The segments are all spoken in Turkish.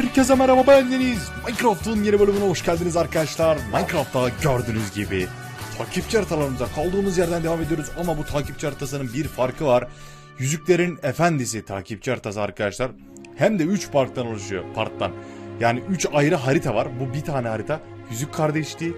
Herkese merhaba ben Deniz. Minecraft'ın yeni bölümüne hoş geldiniz arkadaşlar. Minecraft'ta gördüğünüz gibi takipçi haritalarımıza kaldığımız yerden devam ediyoruz. Ama bu takipçi haritasının bir farkı var. Yüzüklerin Efendisi takipçi haritası arkadaşlar. Hem de 3 parktan oluşuyor. Parttan. Yani 3 ayrı harita var. Bu bir tane harita. Yüzük Kardeşliği,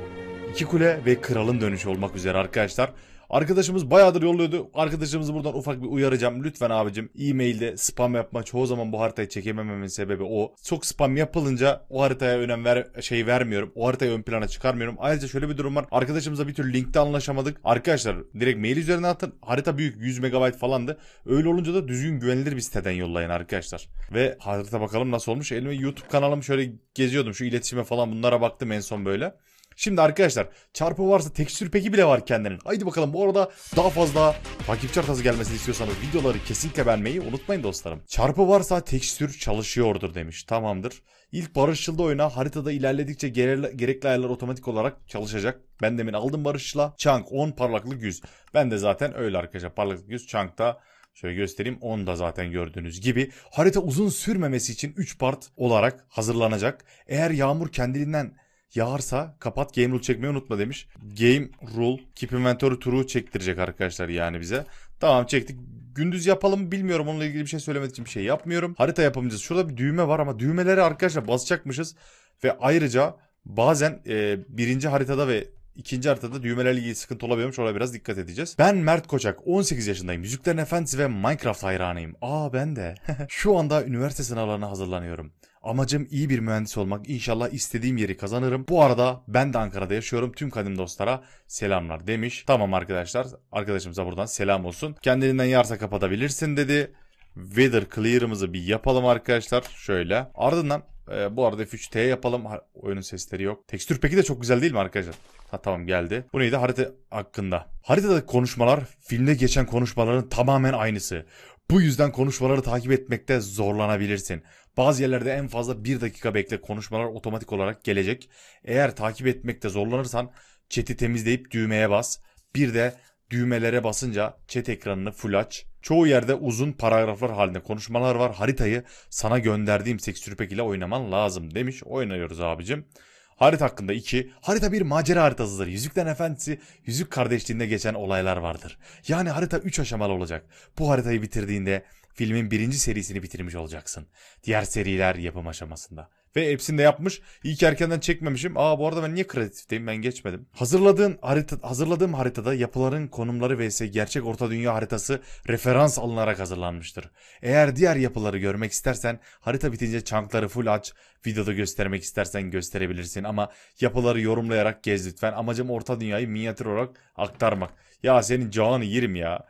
iki Kule ve Kralın Dönüşü olmak üzere arkadaşlar. Arkadaşlar. Arkadaşımız bayağıdır yolluyordu. Arkadaşımızı buradan ufak bir uyaracağım. Lütfen abicim e-mailde spam yapma. Çoğu zaman bu haritayı çekemememin sebebi o. Çok spam yapılınca o haritaya önem ver şey vermiyorum. O haritayı ön plana çıkarmıyorum. Ayrıca şöyle bir durum var. Arkadaşımıza bir türlü linkte anlaşamadık. Arkadaşlar direkt mail üzerine atın. Harita büyük 100 MB falandı. Öyle olunca da düzgün güvenilir bir siteden yollayın arkadaşlar. Ve harita bakalım nasıl olmuş. Elime YouTube kanalım şöyle geziyordum. Şu iletişime falan bunlara baktım en son böyle. Şimdi arkadaşlar çarpı varsa tekstür peki bile var kendinin. Haydi bakalım bu arada daha fazla takipçi haritası gelmesini istiyorsanız videoları kesinlikle beğenmeyi unutmayın dostlarım. Çarpı varsa tekstür çalışıyordur demiş. Tamamdır. İlk barışçılda oyuna haritada ilerledikçe gerekli ayarlar otomatik olarak çalışacak. Ben demin aldım barışçıla. Chunk 10 parlaklık 100. Ben de zaten öyle arkadaşlar. Parlaklık 100 Chunk'ta Şöyle göstereyim. Onu da zaten gördüğünüz gibi. Harita uzun sürmemesi için 3 part olarak hazırlanacak. Eğer yağmur kendiliğinden yağarsa kapat game rule çekmeyi unutma demiş. Game rule keep inventory true çektirecek arkadaşlar yani bize. Tamam çektik. Gündüz yapalım bilmiyorum onunla ilgili bir şey söylemek için bir şey yapmıyorum. Harita yapamayacağız. Şurada bir düğme var ama düğmeleri arkadaşlar basacakmışız. Ve ayrıca bazen e, birinci haritada ve ikinci haritada düğmelerle ilgili sıkıntı olabiliyormuş. Oraya biraz dikkat edeceğiz. Ben Mert Koçak. 18 yaşındayım. Yüzüklerin Efendisi ve Minecraft hayranıyım. Aa ben de. Şu anda üniversite sınavlarına hazırlanıyorum. Amacım iyi bir mühendis olmak. İnşallah istediğim yeri kazanırım. Bu arada ben de Ankara'da yaşıyorum. Tüm kadim dostlara selamlar demiş. Tamam arkadaşlar. Arkadaşımıza buradan selam olsun. Kendinden yarsa kapatabilirsin dedi. Weather clear'ımızı bir yapalım arkadaşlar. Şöyle. Ardından e, bu arada F3T yapalım. Ha, oyunun sesleri yok. Tekstür peki de çok güzel değil mi arkadaşlar? Ha tamam geldi. Bu neydi? Harita hakkında. Haritada konuşmalar filmde geçen konuşmaların tamamen aynısı. Bu yüzden konuşmaları takip etmekte zorlanabilirsin. Bazı yerlerde en fazla 1 dakika bekle konuşmalar otomatik olarak gelecek. Eğer takip etmekte zorlanırsan chat'i temizleyip düğmeye bas. Bir de düğmelere basınca chat ekranını full aç. Çoğu yerde uzun paragraflar halinde konuşmalar var. Haritayı sana gönderdiğim seksürpek ile oynaman lazım demiş. Oynuyoruz abicim. Harita hakkında 2. Harita bir macera haritasıdır. Yüzükten Efendisi, Yüzük Kardeşliğinde geçen olaylar vardır. Yani harita 3 aşamalı olacak. Bu haritayı bitirdiğinde filmin birinci serisini bitirmiş olacaksın. Diğer seriler yapım aşamasında. Ve hepsini de yapmış. İyi ki erkenden çekmemişim. Aa bu arada ben niye kreatifteyim ben geçmedim. Hazırladığın harita, hazırladığım haritada yapıların konumları vs gerçek orta dünya haritası referans alınarak hazırlanmıştır. Eğer diğer yapıları görmek istersen harita bitince çankları full aç. Videoda göstermek istersen gösterebilirsin ama yapıları yorumlayarak gez lütfen. Amacım orta dünyayı minyatür olarak aktarmak. Ya senin canı yerim ya.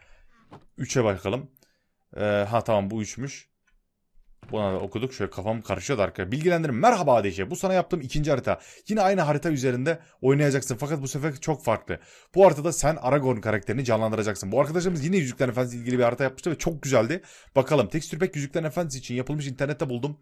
Üçe bakalım. Ee, ha tamam bu üçmüş. Buna da okuduk. Şöyle kafam karışıyordu arkadaşlar. Bilgilendirme. Merhaba ADC. Bu sana yaptığım ikinci harita. Yine aynı harita üzerinde oynayacaksın. Fakat bu sefer çok farklı. Bu haritada sen Aragorn karakterini canlandıracaksın. Bu arkadaşımız yine Yüzüklerin Efendisi ilgili bir harita yapmıştı ve çok güzeldi. Bakalım. Tekstür pek Yüzüklerin Efendisi için yapılmış internette buldum.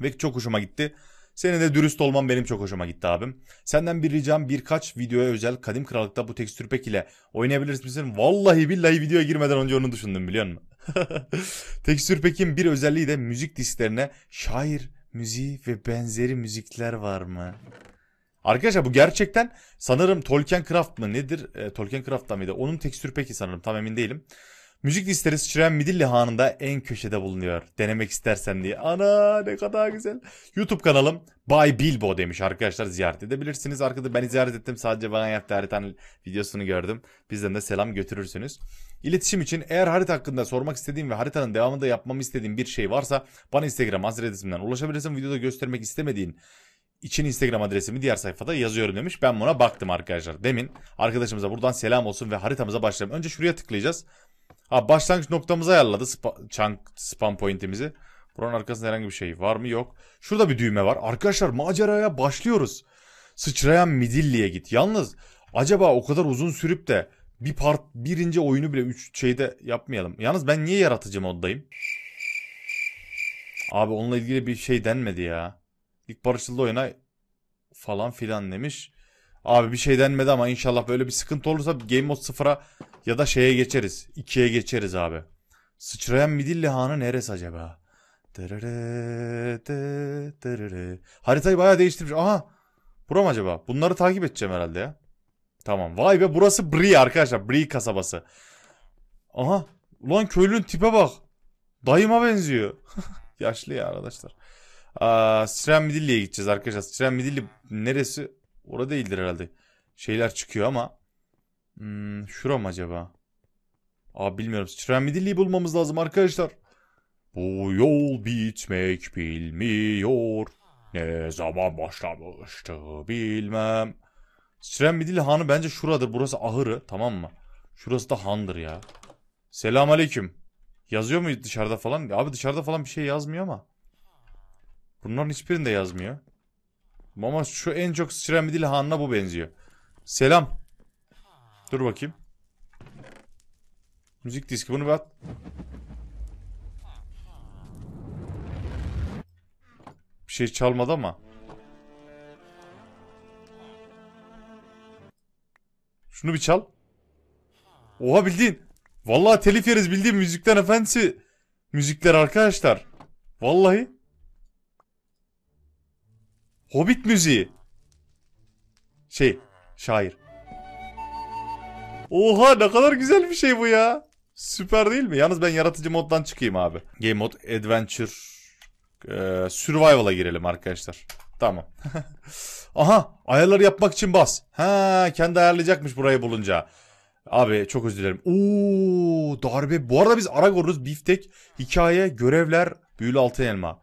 Ve çok hoşuma gitti. Senin de dürüst olman benim çok hoşuma gitti abim. Senden bir ricam birkaç videoya özel Kadim Krallık'ta bu tekstür pek ile oynayabilir misin? Vallahi billahi videoya girmeden önce onu düşündüm biliyor musun? Tekstür Pek'in bir özelliği de müzik dislerine şair müziği ve benzeri müzikler var mı? Arkadaşlar bu gerçekten sanırım Tolkien Craft mı nedir? E, Tolkien Craft'tan mıydı? Onun tekstür peki sanırım tam emin değilim. Müzik listeleri sıçrayan Midilli Hanı'nda en köşede bulunuyor. Denemek istersen diye. Ana ne kadar güzel. YouTube kanalım Bay Bilbo demiş arkadaşlar ziyaret edebilirsiniz. Arkada ben ziyaret ettim sadece bana yaptığı haritanın videosunu gördüm. Bizden de selam götürürsünüz. İletişim için eğer harita hakkında sormak istediğim ve haritanın devamında yapmamı istediğim bir şey varsa bana Instagram adresimden ulaşabilirsin. Videoda göstermek istemediğin için Instagram adresimi diğer sayfada yazıyorum demiş. Ben buna baktım arkadaşlar. Demin arkadaşımıza buradan selam olsun ve haritamıza başlayalım. Önce şuraya tıklayacağız. Ha başlangıç noktamızı ayarladı. Spa, chunk spam pointimizi. Buranın arkasında herhangi bir şey var mı? Yok. Şurada bir düğme var. Arkadaşlar maceraya başlıyoruz. Sıçrayan Midilli'ye git. Yalnız acaba o kadar uzun sürüp de bir part birinci oyunu bile 3 şeyde yapmayalım. Yalnız ben niye yaratıcı moddayım? Abi onunla ilgili bir şey denmedi ya. İlk barışıldı oyuna falan filan demiş. Abi bir şey denmedi ama inşallah böyle bir sıkıntı olursa Game Mode 0'a ya da şeye geçeriz. 2'ye geçeriz abi. Sıçrayan midilli hanı neresi acaba? Haritayı bayağı değiştirmiş. Aha! Buram acaba? Bunları takip edeceğim herhalde ya. Tamam. Vay be burası Brie arkadaşlar. Brie kasabası. Aha. Ulan köylünün tipe bak. Dayıma benziyor. Yaşlı ya arkadaşlar. Aa, Sıçrayan Midilli'ye gideceğiz arkadaşlar. Sıçrayan Midilli neresi? Orada değildir herhalde. Şeyler çıkıyor ama. Hmm, şura mı acaba? Abi bilmiyorum. Piramidilliği bulmamız lazım arkadaşlar. Bu yol bitmek bilmiyor. Ne zaman başlamıştı bilmem. Piramidilli hanı bence şuradır. Burası ahırı tamam mı? Şurası da handır ya. Selam Selamünaleyküm. Yazıyor mu dışarıda falan? Abi dışarıda falan bir şey yazmıyor ama. Bunların hiçbirinde yazmıyor. Ama şu en çok Siremidil Han'la bu benziyor. Selam. Dur bakayım. Müzik diski bunu bat. Bir şey çalmadı ama. Şunu bir çal. Oha bildiğin. Vallahi telif yeriz bildiğin müzikten efendisi. Müzikler arkadaşlar. Vallahi. Hobbit müziği. Şey, şair. Oha ne kadar güzel bir şey bu ya. Süper değil mi? Yalnız ben yaratıcı moddan çıkayım abi. Game mod adventure e, survival'a girelim arkadaşlar. Tamam. Aha ayarları yapmak için bas. Ha kendi ayarlayacakmış burayı bulunca. Abi çok özür dilerim. Oo darbe. Bu arada biz Aragorn'uz. Biftek, hikaye, görevler, büyülü altın elma.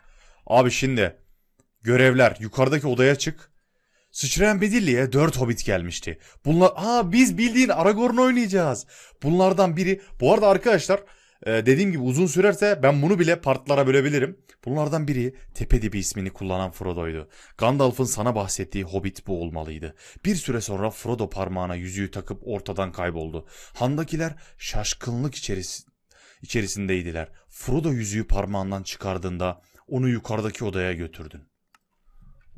Abi şimdi Görevler. Yukarıdaki odaya çık. Sıçrayan Bedilli'ye dört hobbit gelmişti. Bunlar... Aa biz bildiğin Aragorn oynayacağız. Bunlardan biri... Bu arada arkadaşlar e, dediğim gibi uzun sürerse ben bunu bile partlara bölebilirim. Bunlardan biri tepe dibi ismini kullanan Frodo'ydu. Gandalf'ın sana bahsettiği hobbit bu olmalıydı. Bir süre sonra Frodo parmağına yüzüğü takıp ortadan kayboldu. Handakiler şaşkınlık içeris içerisindeydiler. Frodo yüzüğü parmağından çıkardığında onu yukarıdaki odaya götürdün.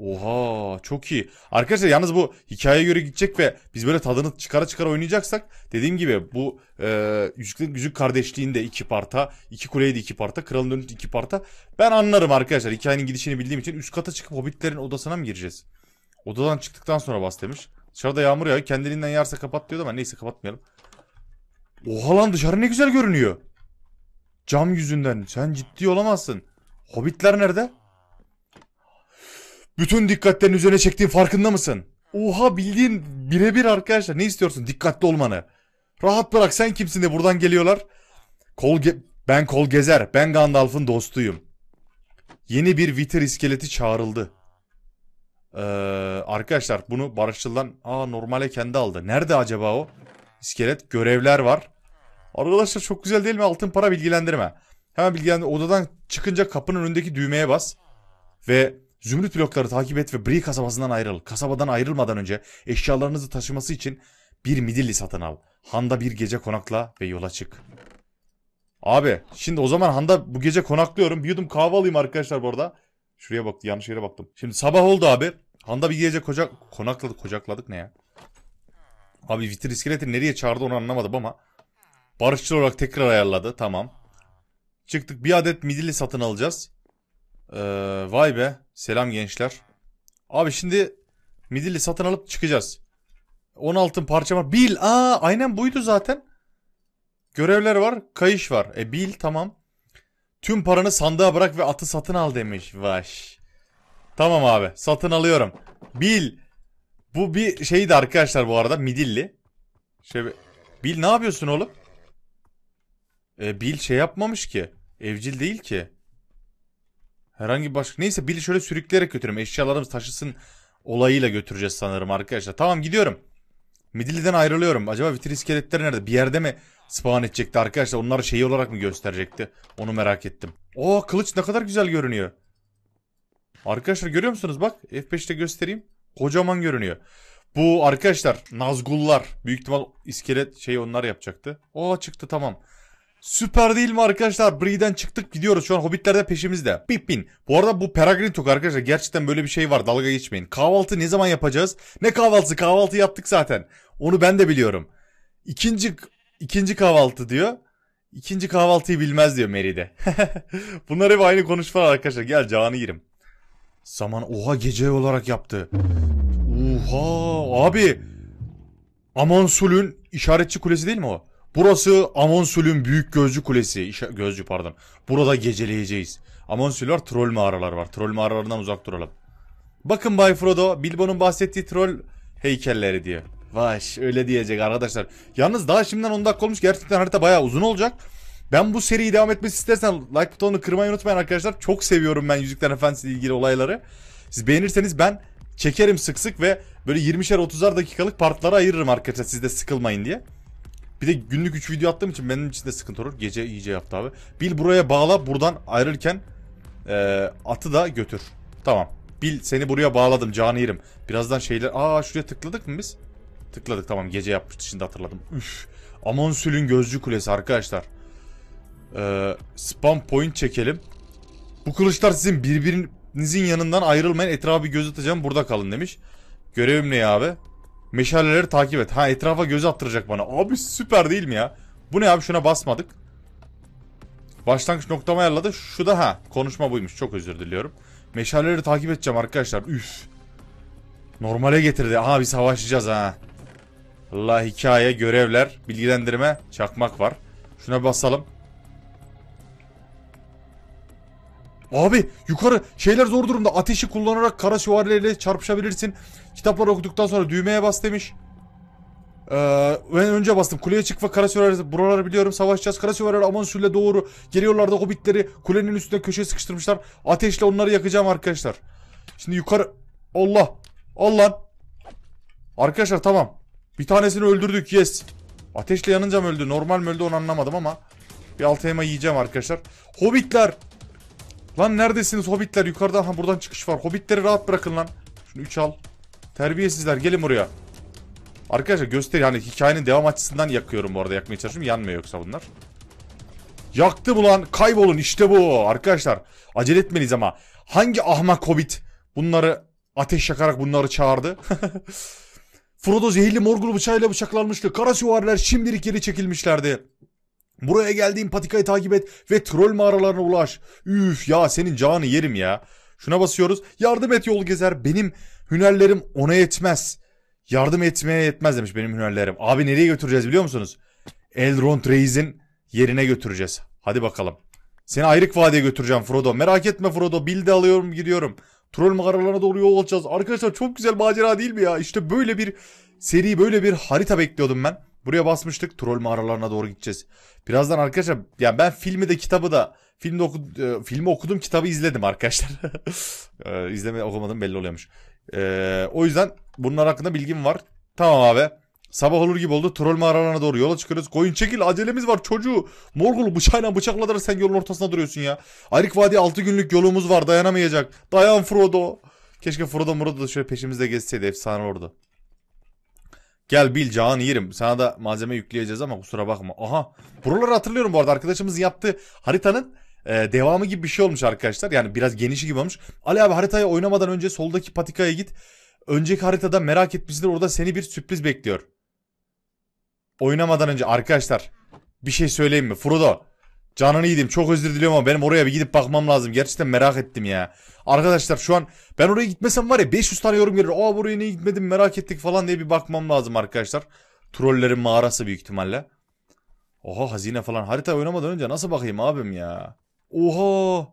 Oha çok iyi. Arkadaşlar yalnız bu hikayeye göre gidecek ve biz böyle tadını çıkara çıkara oynayacaksak dediğim gibi bu e, Yüzüklerin Yüzük Kardeşliği'nde iki parta, iki kuleyi de iki parta, Kralın Dönüşü iki parta. Ben anlarım arkadaşlar hikayenin gidişini bildiğim için üst kata çıkıp Hobbitlerin odasına mı gireceğiz? Odadan çıktıktan sonra bas demiş. Dışarıda yağmur yağıyor. Kendiliğinden yarsa kapat diyordu ama neyse kapatmayalım. Oha lan dışarı ne güzel görünüyor. Cam yüzünden. Sen ciddi olamazsın. Hobbitler nerede? bütün dikkatlerini üzerine çektiğin farkında mısın? Oha bildiğin birebir arkadaşlar ne istiyorsun dikkatli olmanı. Rahat bırak sen kimsin de buradan geliyorlar. Kol ge ben kol gezer ben Gandalf'ın dostuyum. Yeni bir Wither iskeleti çağrıldı. Ee, arkadaşlar bunu Barışçıl'dan aa normale kendi aldı. Nerede acaba o? İskelet görevler var. Arkadaşlar çok güzel değil mi? Altın para bilgilendirme. Hemen bilgilendirme. Odadan çıkınca kapının önündeki düğmeye bas. Ve Zümrüt blokları takip et ve Bri kasabasından ayrıl. Kasabadan ayrılmadan önce eşyalarınızı taşıması için bir midilli satın al. Handa bir gece konakla ve yola çık. Abi şimdi o zaman Handa bu gece konaklıyorum. Bir yudum kahve alayım arkadaşlar bu arada. Şuraya baktım yanlış yere baktım. Şimdi sabah oldu abi. Handa bir gece kocak konakladık kocakladık ne ya? Abi Vitir iskeleti nereye çağırdı onu anlamadım ama. Barışçıl olarak tekrar ayarladı tamam. Çıktık bir adet midilli satın alacağız. Ee, vay be. Selam gençler. Abi şimdi midilli satın alıp çıkacağız. 10 altın var. Bil. Aa aynen buydu zaten. Görevler var. Kayış var. E bil tamam. Tüm paranı sandığa bırak ve atı satın al demiş. Vaş. Tamam abi. Satın alıyorum. Bil. Bu bir şeydi arkadaşlar bu arada. Midilli. Şey, Bil ne yapıyorsun oğlum? E, Bil şey yapmamış ki. Evcil değil ki. Herhangi bir başka... Neyse Bill'i şöyle sürükleyerek götürüyorum. Eşyalarımız taşısın olayıyla götüreceğiz sanırım arkadaşlar. Tamam gidiyorum. Midilli'den ayrılıyorum. Acaba vitir iskeletleri nerede? Bir yerde mi spawn edecekti arkadaşlar? onları şeyi olarak mı gösterecekti? Onu merak ettim. Oo kılıç ne kadar güzel görünüyor. Arkadaşlar görüyor musunuz? Bak F5'te göstereyim. Kocaman görünüyor. Bu arkadaşlar Nazgullar. Büyük ihtimal iskelet şeyi onlar yapacaktı. Oo çıktı Tamam. Süper değil mi arkadaşlar? Bree'den çıktık gidiyoruz. Şu an Hobbitler de peşimizde. Bip bin. Bu arada bu Peregrine Tok arkadaşlar. Gerçekten böyle bir şey var. Dalga geçmeyin. Kahvaltı ne zaman yapacağız? Ne kahvaltı? Kahvaltı yaptık zaten. Onu ben de biliyorum. İkinci, ikinci kahvaltı diyor. İkinci kahvaltıyı bilmez diyor Meri'de. Bunlar hep aynı konuşmalar arkadaşlar. Gel canı yerim. Saman oha gece olarak yaptı. Oha abi. Sulün işaretçi kulesi değil mi o? Burası Amonsül'ün büyük gözcü kulesi. Gözcü pardon. Burada geceleyeceğiz. Amonsül'ler troll mağaralar var. Troll mağaralarından uzak duralım. Bakın Bay Frodo Bilbo'nun bahsettiği troll heykelleri diye. Vaş öyle diyecek arkadaşlar. Yalnız daha şimdiden 10 dakika olmuş. Gerçekten harita bayağı uzun olacak. Ben bu seriyi devam etmesi istersen like butonunu kırmayı unutmayın arkadaşlar. Çok seviyorum ben Yüzükler Efendisi ile ilgili olayları. Siz beğenirseniz ben çekerim sık sık ve böyle 20'şer 30'ar dakikalık partlara ayırırım arkadaşlar siz de sıkılmayın diye. Bir de günlük 3 video attığım için benim için de sıkıntı olur. Gece iyice yaptı abi. Bil buraya bağla buradan ayrılırken e, atı da götür. Tamam. Bil seni buraya bağladım canirim. Birazdan şeyler... Aa şuraya tıkladık mı biz? Tıkladık tamam gece yapmıştı şimdi hatırladım. Üf. Amonsül'ün gözcü kulesi arkadaşlar. Ee, spam point çekelim. Bu kılıçlar sizin birbirinizin yanından ayrılmayın. Etrafı göz atacağım burada kalın demiş. Görevim ne abi? Meşaleleri takip et. Ha etrafa göz attıracak bana. Abi süper değil mi ya? Bu ne abi şuna basmadık. Başlangıç noktamı ayarladı. Şu da ha. Konuşma buymuş. Çok özür diliyorum. Meşaleleri takip edeceğim arkadaşlar. Üf. Normale getirdi. Aha biz savaşacağız ha. Allah hikaye, görevler, bilgilendirme, çakmak var. Şuna basalım. Abi yukarı şeyler zor durumda. Ateşi kullanarak kara süvarileriyle çarpışabilirsin. Kitaplar okuduktan sonra düğmeye bas demiş. Ee, ben önce bastım. Kuleye çık ve kara süvariler. Buraları biliyorum. Savaşacağız. Kara süvariler aman doğru. Geliyorlar da hobbitleri kulenin üstüne köşeye sıkıştırmışlar. Ateşle onları yakacağım arkadaşlar. Şimdi yukarı. Allah. Allah. Arkadaşlar tamam. Bir tanesini öldürdük. Yes. Ateşle yanınca mı öldü? Normal mi öldü onu anlamadım ama. Bir altı yiyeceğim arkadaşlar. Hobbitler. Lan neredesiniz hobbitler? yukarıdan ha buradan çıkış var. Hobbitleri rahat bırakın lan. Şunu 3 al. Terbiyesizler gelin buraya. Arkadaşlar göster yani hikayenin devam açısından yakıyorum bu arada yakmaya çalışıyorum. Yanmıyor yoksa bunlar. Yaktım ulan kaybolun işte bu. Arkadaşlar acele etmeliyiz ama. Hangi ahmak hobbit bunları ateş yakarak bunları çağırdı? Frodo zehirli morgul bıçağıyla bıçaklanmıştı. Kara süvariler şimdilik geri çekilmişlerdi. Buraya geldiğin patikayı takip et ve troll mağaralarına ulaş. Üf ya senin canı yerim ya. Şuna basıyoruz. Yardım et yol gezer. Benim hünerlerim ona yetmez. Yardım etmeye yetmez demiş benim hünerlerim. Abi nereye götüreceğiz biliyor musunuz? Elrond Reis'in yerine götüreceğiz. Hadi bakalım. Seni ayrık vadiye götüreceğim Frodo. Merak etme Frodo. Bildi alıyorum gidiyorum. Troll mağaralarına doğru yol alacağız. Arkadaşlar çok güzel macera değil mi ya? İşte böyle bir seri böyle bir harita bekliyordum ben. Buraya basmıştık. Troll mağaralarına doğru gideceğiz. Birazdan arkadaşlar yani ben filmi de kitabı da filmi, oku, e, filmi okudum kitabı izledim arkadaşlar. e, izleme okumadım belli oluyormuş. E, o yüzden bunlar hakkında bilgim var. Tamam abi. Sabah olur gibi oldu. Troll mağaralarına doğru yola çıkıyoruz. Koyun çekil acelemiz var çocuğu. Morgul bıçağıyla bıçakladılar sen yolun ortasında duruyorsun ya. Arik Vadi 6 günlük yolumuz var dayanamayacak. Dayan Frodo. Keşke Frodo Murdo da şöyle peşimizde gezseydi efsane orada. Gel bil can yerim. Sana da malzeme yükleyeceğiz ama kusura bakma. Aha. Buraları hatırlıyorum bu arada. Arkadaşımız yaptığı haritanın e, devamı gibi bir şey olmuş arkadaşlar. Yani biraz genişi gibi olmuş. Ali abi haritaya oynamadan önce soldaki patikaya git. Önceki haritada merak etmişsindir. Orada seni bir sürpriz bekliyor. Oynamadan önce arkadaşlar bir şey söyleyeyim mi? Frodo Canını yedim. Çok özür diliyorum ama benim oraya bir gidip bakmam lazım. Gerçekten merak ettim ya. Arkadaşlar şu an ben oraya gitmesem var ya 500 tane yorum gelir. Aa buraya niye gitmedim merak ettik falan diye bir bakmam lazım arkadaşlar. Trollerin mağarası büyük ihtimalle. Oha hazine falan. Harita oynamadan önce nasıl bakayım abim ya. Oha.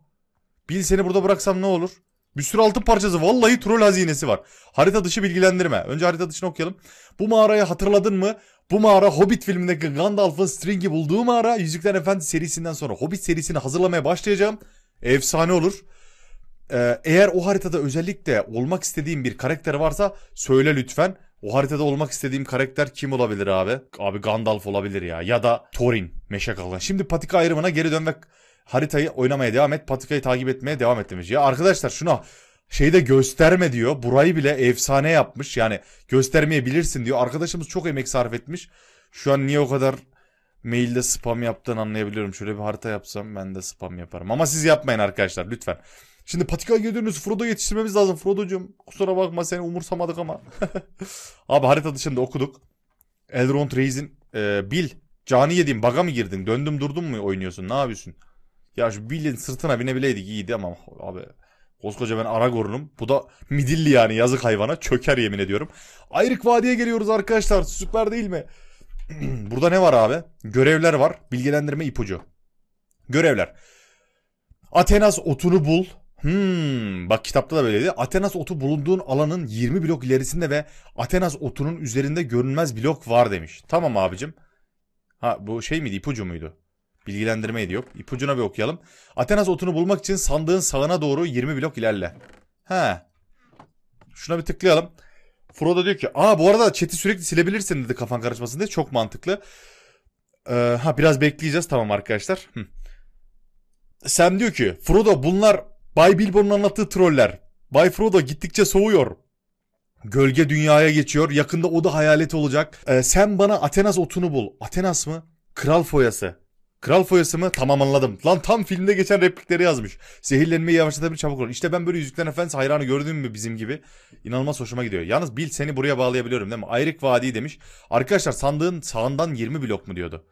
Bil seni burada bıraksam ne olur? Bir sürü altın parçası. Vallahi troll hazinesi var. Harita dışı bilgilendirme. Önce harita dışını okuyalım. Bu mağarayı hatırladın mı? Bu mağara Hobbit filmindeki Gandalf'ın String'i bulduğu mağara. Yüzükler Efendi serisinden sonra Hobbit serisini hazırlamaya başlayacağım. Efsane olur. Ee, eğer o haritada özellikle olmak istediğim bir karakter varsa söyle lütfen. O haritada olmak istediğim karakter kim olabilir abi? Abi Gandalf olabilir ya. Ya da Thorin. Meşak alan. Şimdi patika ayrımına geri dönmek, haritayı oynamaya devam et. Patikayı takip etmeye devam et demiş. Ya arkadaşlar şuna şeyi de gösterme diyor. Burayı bile efsane yapmış. Yani göstermeyebilirsin diyor. Arkadaşımız çok emek sarf etmiş. Şu an niye o kadar mailde spam yaptığını anlayabiliyorum. Şöyle bir harita yapsam ben de spam yaparım. Ama siz yapmayın arkadaşlar lütfen. Şimdi patika gidiyorsunuz. Frodo yetiştirmemiz lazım. Frodo'cum kusura bakma seni umursamadık ama. Abi harita dışında okuduk. Elrond Reis'in e, Bil. Cani yediğim baga mı girdin? Döndüm durdum mu oynuyorsun? Ne yapıyorsun? Ya şu Bill'in sırtına binebileydik iyiydi ama abi Koskoca ben Aragorn'um. Bu da midilli yani yazık hayvana. Çöker yemin ediyorum. Ayrık Vadi'ye geliyoruz arkadaşlar. Süper değil mi? Burada ne var abi? Görevler var. Bilgilendirme ipucu. Görevler. Atenas otunu bul. Hmm, bak kitapta da böyleydi. Atenas otu bulunduğun alanın 20 blok ilerisinde ve Atenas otunun üzerinde görünmez blok var demiş. Tamam abicim. Ha bu şey miydi ipucu muydu? Bilgilendirmeyi de yok. İpucuna bir okuyalım. Atenas otunu bulmak için sandığın sağına doğru 20 blok ilerle. He. Şuna bir tıklayalım. Frodo diyor ki aa bu arada chat'i sürekli silebilirsin dedi kafan karışmasın diye. Çok mantıklı. Ee, ha biraz bekleyeceğiz tamam arkadaşlar. Hı. Sam diyor ki Frodo bunlar Bay Bilbo'nun anlattığı troller. Bay Frodo gittikçe soğuyor. Gölge dünyaya geçiyor. Yakında o da hayalet olacak. Ee, sen bana Atenas otunu bul. Atenas mı? Kral foyası. Kral foyası mı? Tamam anladım. Lan tam filmde geçen replikleri yazmış. Zehirlenmeyi yavaşlatabilir çabuk olur. İşte ben böyle Yüzükler Efendisi hayranı gördüm mü bizim gibi? İnanılmaz hoşuma gidiyor. Yalnız Bil seni buraya bağlayabiliyorum değil mi? Ayrık Vadi demiş. Arkadaşlar sandığın sağından 20 blok mu diyordu.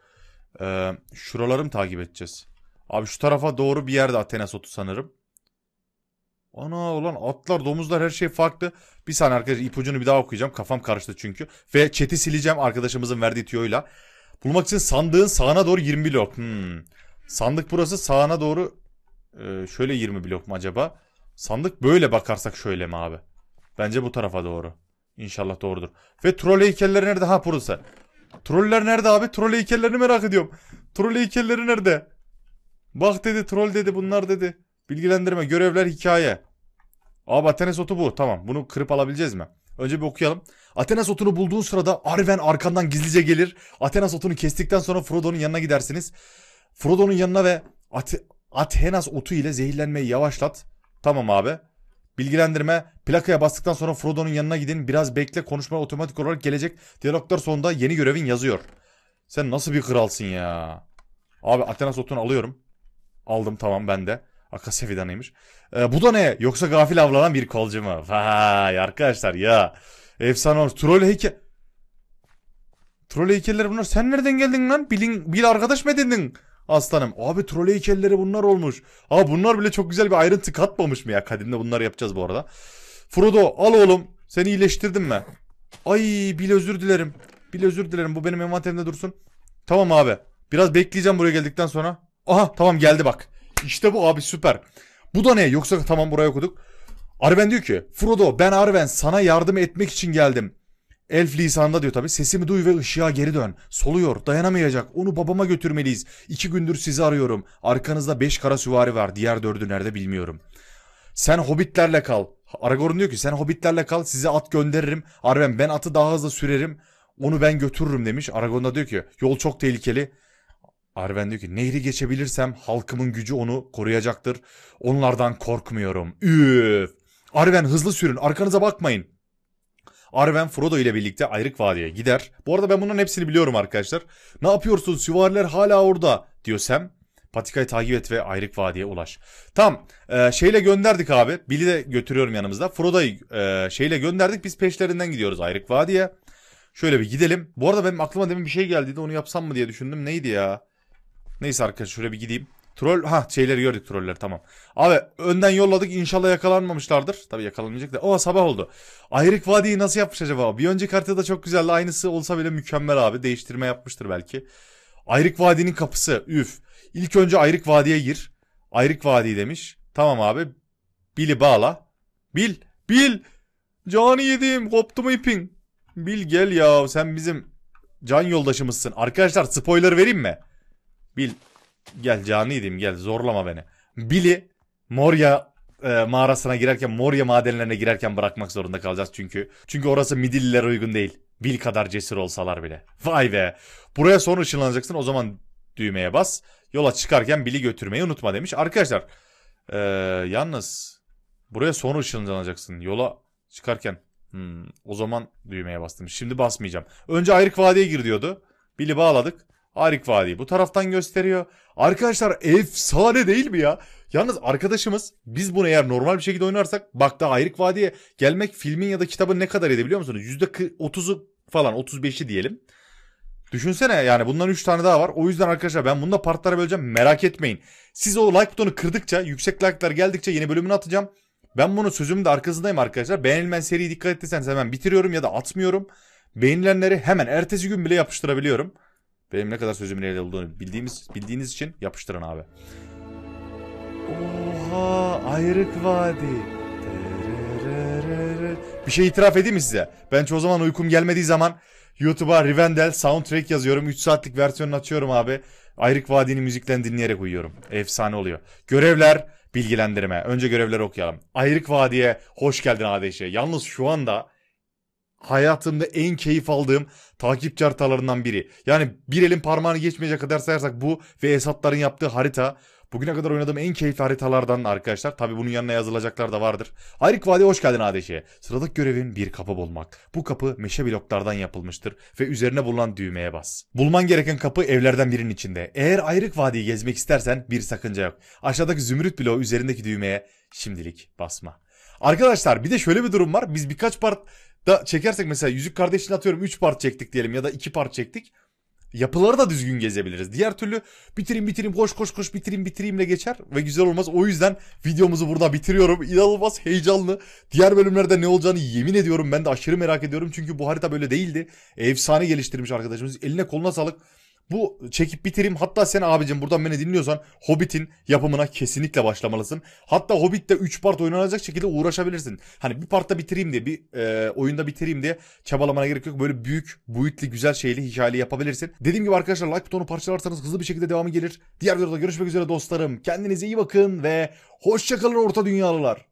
Ee, şuraları mı takip edeceğiz? Abi şu tarafa doğru bir yerde Athena sotu sanırım. Ana ulan atlar, domuzlar her şey farklı. Bir saniye arkadaşlar ipucunu bir daha okuyacağım. Kafam karıştı çünkü. Ve chat'i sileceğim arkadaşımızın verdiği tüyoyla. Bulmak için sandığın sağına doğru 20 blok. Hmm. Sandık burası sağına doğru ee, şöyle 20 blok mu acaba? Sandık böyle bakarsak şöyle mi abi? Bence bu tarafa doğru. İnşallah doğrudur. Ve troll heykelleri nerede? Ha burası. Troller nerede abi? Troll heykellerini merak ediyorum. Troll heykelleri nerede? Bak dedi troll dedi bunlar dedi. Bilgilendirme görevler hikaye. Abi Atenes otu bu. Tamam bunu kırıp alabileceğiz mi? Önce bir okuyalım. Atenas otunu bulduğun sırada Arven arkandan gizlice gelir. Atenas otunu kestikten sonra Frodo'nun yanına gidersiniz. Frodo'nun yanına ve Ate Atenas otu ile zehirlenmeyi yavaşlat. Tamam abi. Bilgilendirme plakaya bastıktan sonra Frodo'nun yanına gidin. Biraz bekle konuşma otomatik olarak gelecek. Diyaloglar sonunda yeni görevin yazıyor. Sen nasıl bir kralsın ya. Abi Atenas otunu alıyorum. Aldım tamam ben de. Akasya fidanıymış. E, ee, bu da ne? Yoksa gafil avlanan bir kolcu mu? Vay arkadaşlar ya. Efsane olmuş. Troll heykel. Troll heykelleri bunlar. Sen nereden geldin lan? Bilin, bil arkadaş mı dedin? Aslanım. Abi troll heykelleri bunlar olmuş. Aa bunlar bile çok güzel bir ayrıntı katmamış mı ya? Kadimde bunları yapacağız bu arada. Frodo al oğlum. Seni iyileştirdim mi? Ay bil özür dilerim. Bil özür dilerim. Bu benim envanterimde dursun. Tamam abi. Biraz bekleyeceğim buraya geldikten sonra. Aha tamam geldi bak. İşte bu abi süper. Bu da ne? Yoksa tamam buraya okuduk. Arwen diyor ki Frodo ben Arwen sana yardım etmek için geldim. Elf lisanında diyor tabi sesimi duy ve ışığa geri dön. Soluyor dayanamayacak onu babama götürmeliyiz. İki gündür sizi arıyorum. Arkanızda beş kara süvari var diğer dördü nerede bilmiyorum. Sen hobbitlerle kal. Aragorn diyor ki sen hobbitlerle kal size at gönderirim. Arwen ben atı daha hızlı sürerim. Onu ben götürürüm demiş. Aragorn da diyor ki yol çok tehlikeli. Arven diyor ki nehri geçebilirsem halkımın gücü onu koruyacaktır. Onlardan korkmuyorum. Üf. Arven hızlı sürün arkanıza bakmayın. Arwen Frodo ile birlikte Ayrık Vadi'ye gider. Bu arada ben bunların hepsini biliyorum arkadaşlar. Ne yapıyorsun süvariler hala orada diyor Sam. Patikayı takip et ve Ayrık Vadi'ye ulaş. Tam e, şeyle gönderdik abi. Bill'i de götürüyorum yanımızda. Frodo'yu e, şeyle gönderdik. Biz peşlerinden gidiyoruz Ayrık Vadi'ye. Şöyle bir gidelim. Bu arada benim aklıma demin bir şey geldi onu yapsam mı diye düşündüm. Neydi ya? Neyse arkadaşlar şöyle bir gideyim. Troll ha şeyleri gördük trolleri tamam. Abi önden yolladık inşallah yakalanmamışlardır. Tabi yakalanmayacak da. oha sabah oldu. Ayrık Vadi'yi nasıl yapmış acaba? Bir önceki haritada çok güzeldi. Aynısı olsa bile mükemmel abi. Değiştirme yapmıştır belki. Ayrık Vadi'nin kapısı. Üf. İlk önce Ayrık Vadi'ye gir. Ayrık Vadi demiş. Tamam abi. Bil'i bağla. Bil. Bil. Canı yedim. Koptu mu ipin? Bil gel ya. Sen bizim can yoldaşımızsın. Arkadaşlar spoiler vereyim mi? Bil gel caniydim gel zorlama beni. Billy Moria e, mağarasına girerken Moria madenlerine girerken bırakmak zorunda kalacağız çünkü. Çünkü orası Midillilere uygun değil. Bil kadar cesur olsalar bile. Vay be. Buraya sonra ışınlanacaksın o zaman düğmeye bas. Yola çıkarken Bill'i götürmeyi unutma demiş. Arkadaşlar e, yalnız buraya sonra ışınlanacaksın. Yola çıkarken hmm, o zaman düğmeye bastım. Şimdi basmayacağım. Önce ayrık vadeye gir diyordu. Bill'i bağladık. Arik Vadi'yi bu taraftan gösteriyor. Arkadaşlar efsane değil mi ya? Yalnız arkadaşımız biz bunu eğer normal bir şekilde oynarsak bak da Arik Vadi'ye gelmek filmin ya da kitabın ne kadar edebiliyor musunuz? %30'u falan 35'i diyelim. Düşünsene yani bundan 3 tane daha var. O yüzden arkadaşlar ben bunu da partlara böleceğim. Merak etmeyin. Siz o like butonu kırdıkça, yüksek like'lar geldikçe yeni bölümünü atacağım. Ben bunu sözümün de arkasındayım arkadaşlar. Beğenilmen seriyi dikkat ettiyseniz hemen bitiriyorum ya da atmıyorum. Beğenilenleri hemen ertesi gün bile yapıştırabiliyorum. Benim ne kadar sözümün ele olduğunu bildiğimiz, bildiğiniz için yapıştırın abi. Oha ayrık vadi. Bir şey itiraf edeyim mi size? Ben çoğu zaman uykum gelmediği zaman YouTube'a Rivendell soundtrack yazıyorum. 3 saatlik versiyonunu açıyorum abi. Ayrık Vadi'nin müziklerini dinleyerek uyuyorum. Efsane oluyor. Görevler bilgilendirme. Önce görevleri okuyalım. Ayrık Vadi'ye hoş geldin ADŞ. Yalnız şu anda hayatımda en keyif aldığım takipçi haritalarından biri. Yani bir elin parmağını geçmeyecek kadar sayarsak bu ve Esatların yaptığı harita bugüne kadar oynadığım en keyifli haritalardan arkadaşlar. Tabi bunun yanına yazılacaklar da vardır. Ayrık Vadi hoş geldin Adeşe. Sıradaki görevin bir kapı bulmak. Bu kapı meşe bloklardan yapılmıştır ve üzerine bulunan düğmeye bas. Bulman gereken kapı evlerden birinin içinde. Eğer Ayrık Vadi'yi gezmek istersen bir sakınca yok. Aşağıdaki zümrüt bloğu üzerindeki düğmeye şimdilik basma. Arkadaşlar bir de şöyle bir durum var. Biz birkaç part da çekersek mesela Yüzük kardeşini atıyorum 3 part çektik diyelim ya da 2 part çektik. Yapıları da düzgün gezebiliriz. Diğer türlü bitireyim bitireyim koş koş koş bitireyim bitireyimle geçer ve güzel olmaz. O yüzden videomuzu burada bitiriyorum. İnanılmaz heyecanlı. Diğer bölümlerde ne olacağını yemin ediyorum ben de aşırı merak ediyorum. Çünkü bu harita böyle değildi. Efsane geliştirmiş arkadaşımız. Eline koluna sağlık. Bu çekip bitireyim. Hatta sen abicim buradan beni dinliyorsan Hobbit'in yapımına kesinlikle başlamalısın. Hatta Hobbit'te 3 part oynanacak şekilde uğraşabilirsin. Hani bir partta bitireyim diye bir e, oyunda bitireyim diye çabalamana gerek yok. Böyle büyük, boyutlu, güzel şeyli hikayeli yapabilirsin. Dediğim gibi arkadaşlar like butonu parçalarsanız hızlı bir şekilde devamı gelir. Diğer videoda görüşmek üzere dostlarım. Kendinize iyi bakın ve hoşçakalın orta dünyalılar.